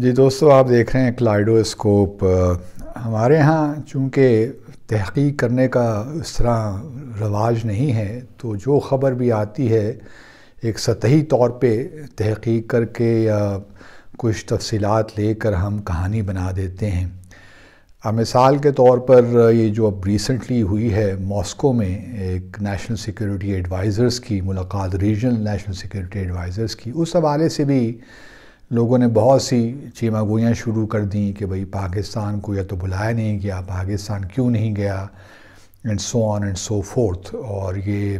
जी दोस्तों आप देख रहे हैं क्लाइडोस्कोप हमारे यहाँ चूँकि तहकीक करने का इस तरह रवाज नहीं है तो जो ख़बर भी आती है एक सतही तौर पे तहकीक करके या कुछ तफसीलात लेकर हम कहानी बना देते हैं अब मिसाल के तौर पर ये जो अब रिसेंटली हुई है मॉस्को में एक नेशनल सिक्योरिटी एडवाइज़र्स की मुलाकात रीजनल नेशनल सिक्योरिटी एडवाइज़र्स की उस हवाले से भी लोगों ने बहुत सी चीमा गोयाँ शुरू कर दी कि भाई पाकिस्तान को या तो बुलाया नहीं गया पाकिस्तान क्यों नहीं गया and so on and so forth और ये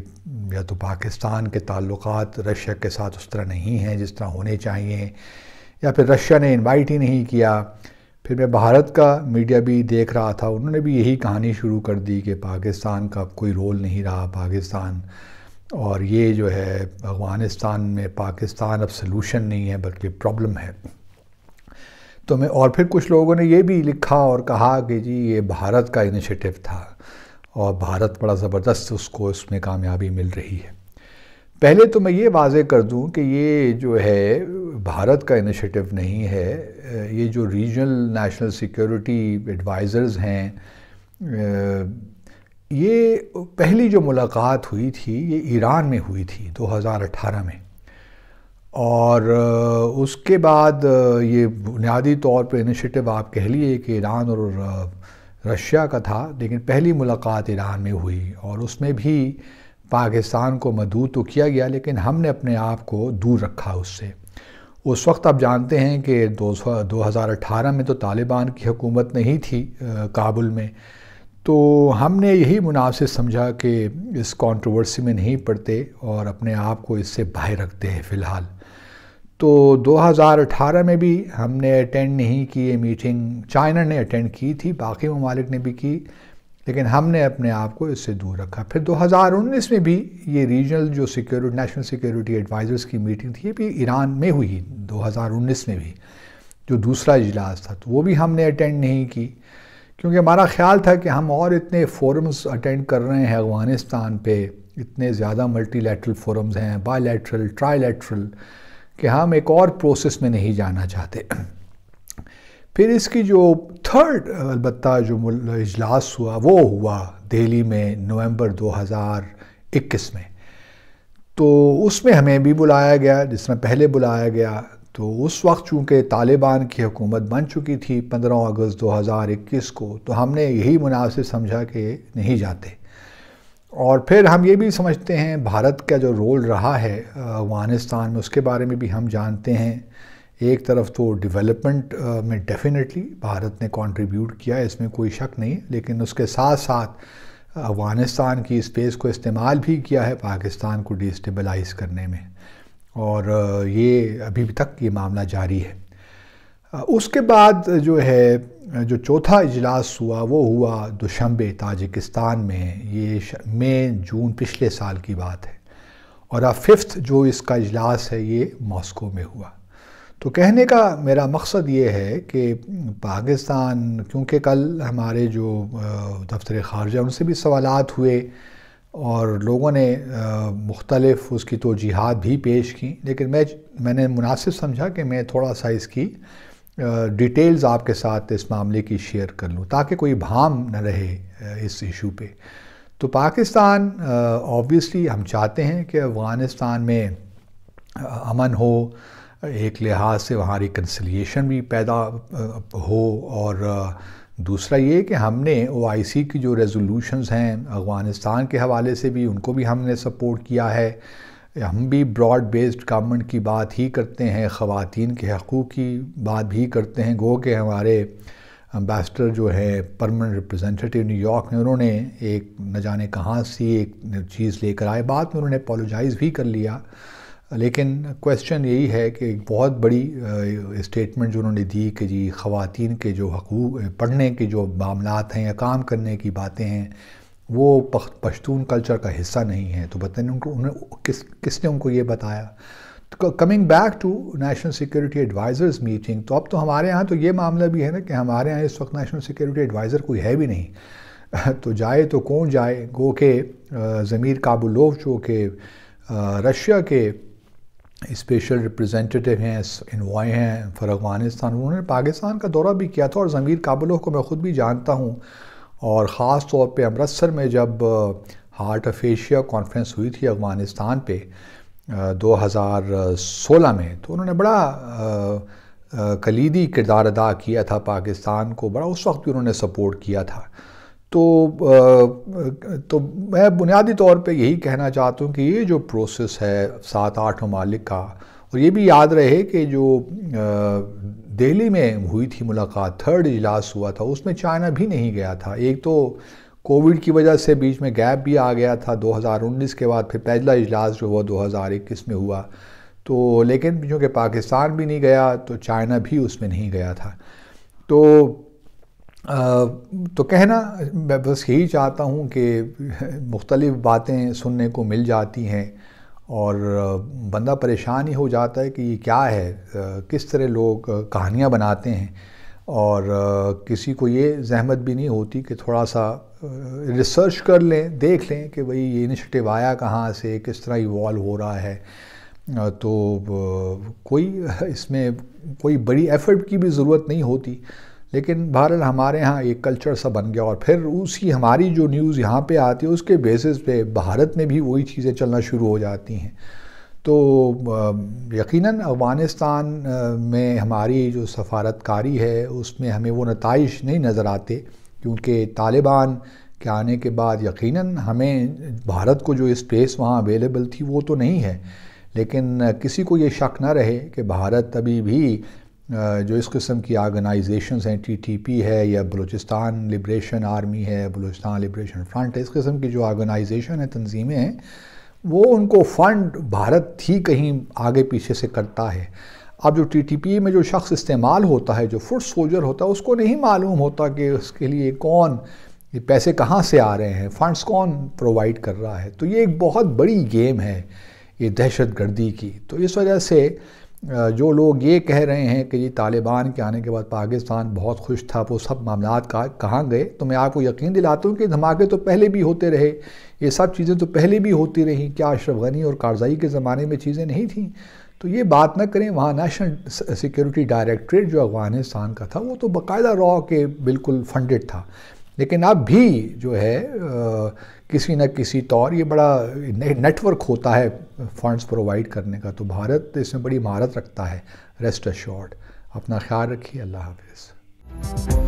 या तो पाकिस्तान के ताल्लुकात रशिया के साथ उस तरह नहीं हैं जिस तरह होने चाहिए या फिर रशिया ने इनवाइट ही नहीं किया फिर मैं भारत का मीडिया भी देख रहा था उन्होंने भी यही कहानी शुरू कर दी कि पाकिस्तान का कोई रोल नहीं रहा पाकिस्तान और ये जो है अफ़गानिस्तान में पाकिस्तान अब सलूशन नहीं है बल्कि प्रॉब्लम है तो मैं और फिर कुछ लोगों ने ये भी लिखा और कहा कि जी ये भारत का इनिशिएटिव था और भारत बड़ा ज़बरदस्त उसको इसमें कामयाबी मिल रही है पहले तो मैं ये वाजे कर दूं कि ये जो है भारत का इनिशिएटिव नहीं है ये जो रीजनल नेशनल सिक्योरिटी एडवाइज़र्स हैं ये पहली जो मुलाकात हुई थी ये ईरान में हुई थी 2018 में और उसके बाद ये बुनियादी तौर पे इनिशिएटिव आप कह लिए कि ईरान और रशिया का था लेकिन पहली मुलाकात ईरान में हुई और उसमें भी पाकिस्तान को मदूद तो किया गया लेकिन हमने अपने आप को दूर रखा उससे उस वक्त आप जानते हैं कि दो, दो हज़ार अठारह में तो तालिबान की हुकूमत नहीं थी काबुल में तो हमने यही मुनासिब समझा कि इस कंट्रोवर्सी में नहीं पड़ते और अपने आप को इससे बाहर रखते हैं फ़िलहाल तो 2018 में भी हमने अटेंड नहीं की ये मीटिंग चाइना ने अटेंड की थी बाकी ममालिक ने भी की लेकिन हमने अपने आप को इससे दूर रखा फिर 2019 में भी ये रीजनल जो सिक्योरिटी नेशनल सिक्योरिटी एडवाइज़र्स की मीटिंग थी ये भी ईरान में हुई 2019 में भी जो दूसरा इजलास था तो वो भी हमने अटेंड नहीं की क्योंकि हमारा ख्याल था कि हम और इतने फोरम्स अटेंड कर रहे हैं अफ़गानिस्तान पे इतने ज़्यादा मल्टीलैटरल फोरम्स हैं बायलैटरल ट्राईलैटरल कि हम एक और प्रोसेस में नहीं जाना चाहते फिर इसकी जो थर्ड अलबत् जो इजलास हुआ वो हुआ दिल्ली में नवंबर 2021 में तो उसमें हमें भी बुलाया गया जिसमें पहले बुलाया गया तो उस वक्त चूँकि तालिबान की हुकूमत बन चुकी थी 15 अगस्त 2021 को तो हमने यही मुनासिब समझा कि नहीं जाते और फिर हम ये भी समझते हैं भारत का जो रोल रहा है अफ़गानिस्तान में उसके बारे में भी हम जानते हैं एक तरफ तो डेवलपमेंट में डेफिनेटली भारत ने कंट्रीब्यूट किया इसमें कोई शक नहीं लेकिन उसके साथ साथ अफ़गानिस्तान की स्पेस को इस्तेमाल भी किया है पाकिस्तान को डिस्टेबलाइज करने में और ये अभी तक ये मामला जारी है उसके बाद जो है जो चौथा इजलास हुआ वो हुआ दुशंबे ताजिकिस्तान में ये मई जून पिछले साल की बात है और अब फिफ्थ जो इसका इजलास है ये मॉस्को में हुआ तो कहने का मेरा मकसद ये है कि पाकिस्तान क्योंकि कल हमारे जो दफ्तर ख़ारजा उनसे भी सवालात हुए और लोगों ने मुख्तलफ़ उसकी तोजीहत भी पेश की लेकिन मैं मैंने मुनासिब समझा कि मैं थोड़ा सा इसकी डिटेल्स आपके साथ इस मामले की शेयर कर लूँ ताकि कोई भाम न रहे इस इशू पे तो पाकिस्तान ऑब्वियसली हम चाहते हैं कि अफ़गानिस्तान में अमन हो एक लिहाज से वहाँ रिकन्सलिएशन भी पैदा हो और दूसरा ये कि हमने ओ की जो रेजोल्यूशंस हैं अफ़गानिस्तान के हवाले से भी उनको भी हमने सपोर्ट किया है हम भी ब्रॉड बेस्ड गवर्नमेंट की बात ही करते हैं ख़वान के हकूक़ की बात भी करते हैं गो के हमारे एम्बेसडर जो है परमानेंट रिप्रेजेंटेटिव न्यूयॉर्क में उन्होंने एक न जाने कहाँ सी एक चीज़ लेकर आए बाद में उन्होंने अपोलोजाइज़ भी कर लिया लेकिन क्वेश्चन यही है कि एक बहुत बड़ी स्टेटमेंट जो उन्होंने दी कि जी ख़वान के जो हकूक पढ़ने के जो मामला हैं या काम करने की बातें हैं वो पश्तून कल्चर का हिस्सा नहीं है तो बताने उनको उन्हें किस किसने उनको ये बताया तो coming back to national security advisors meeting तो अब तो हमारे यहाँ तो ये मामला भी है ना कि हमारे यहाँ इस वक्त नेशनल सिक्योरिटी एडवाइज़र कोई है भी नहीं तो जाए तो कौन जाए गो के ज़मीर काबुलोव जो के रशिया के स्पेशल रिप्रेजेंटेटिव हैं इनवाए हैं फर अफगानिस्तान उन्होंने पाकिस्तान का दौरा भी किया था और ज़मीर काबुलों को मैं ख़ुद भी जानता हूँ और ख़ास तौर पर अमृतसर में जब हार्ट ऑफ एशिया कॉन्फ्रेंस हुई थी अफगानिस्तान पर दो हज़ार सोलह में तो उन्होंने बड़ा कलीदी किरदार अदा किया था पाकिस्तान को बड़ा उस वक्त भी उन्होंने सपोर्ट किया था तो तो मैं बुनियादी तौर पे यही कहना चाहता हूँ कि ये जो प्रोसेस है सात आठ ममालिक का और ये भी याद रहे कि जो दिल्ली में हुई थी मुलाकात थर्ड इजलास हुआ था उसमें चाइना भी नहीं गया था एक तो कोविड की वजह से बीच में गैप भी आ गया था 2019 के बाद फिर पहला इजलास जो हुआ 2021 में हुआ तो लेकिन चूँकि पाकिस्तान भी नहीं गया तो चाइना भी उसमें नहीं गया था तो तो कहना मैं बस यही चाहता हूँ कि मुख्तलिफ़ बातें सुनने को मिल जाती हैं और बंदा परेशान ही हो जाता है कि ये क्या है किस तरह लोग कहानियाँ बनाते हैं और किसी को ये जहमत भी नहीं होती कि थोड़ा सा रिसर्च कर लें देख लें कि भाई ये इनिशिएटिव आया कहाँ से किस तरह इवॉल्व हो रहा है तो कोई इसमें कोई बड़ी एफर्ट की भी ज़रूरत नहीं होती लेकिन बहरहाल हमारे यहाँ एक कल्चर सा बन गया और फिर उसी हमारी जो न्यूज़ यहाँ पे आती है उसके बेसिस पे भारत में भी वही चीज़ें चलना शुरू हो जाती हैं तो यकीनन अफ़गानिस्तान में हमारी जो सफारतकारी है उसमें हमें वो नतज नहीं नज़र आते क्योंकि तालिबान के आने के बाद यकीनन हमें भारत को जो स्पेस वहाँ अवेलेबल थी वो तो नहीं है लेकिन किसी को ये शक ना रहे कि भारत अभी भी जो इस किस्म की आर्गनाइजेशंस हैं टी टी पी है या बलूचिस्तान लिब्रेशन आर्मी है बलूचिस्तान लिब्रेशन फ्रंट है इस किस्म की जो आर्गनाइजेशन है तंजीमें हैं वो उनको फ़ंड भारत ही कहीं आगे पीछे से करता है अब जो टी टी पी में जो शख्स इस्तेमाल होता है जो फुट सोल्जर होता है उसको नहीं मालूम होता कि उसके लिए कौन ये पैसे कहाँ से आ रहे हैं फंड्स कौन प्रोवाइड कर रहा है तो ये एक बहुत बड़ी गेम है ये दहशत गर्दी की तो इस वजह से जो लोग ये कह रहे हैं कि ये तालिबान के आने के बाद पाकिस्तान बहुत खुश था वो सब मामला का कहाँ गए तो मैं आपको यकीन दिलाता हूँ कि धमाके तो पहले भी होते रहे ये सब चीज़ें तो पहले भी होती रहीं क्या अशरफ गनी और कारजाई के ज़माने में चीज़ें नहीं थी तो ये बात ना करें वहाँ नेशनल सिक्योरिटी डायरेक्ट्रेट जो अफगानिस्तान का था वो तो बाकायदा रॉ के बिल्कुल फंडेड था लेकिन अब भी जो है आ, किसी न किसी तौर ये बड़ा नेटवर्क होता है फंड्स प्रोवाइड करने का तो भारत इसमें बड़ी महारत रखता है रेस्ट अशोर्ड अपना ख्याल रखिए अल्लाह हाफिज़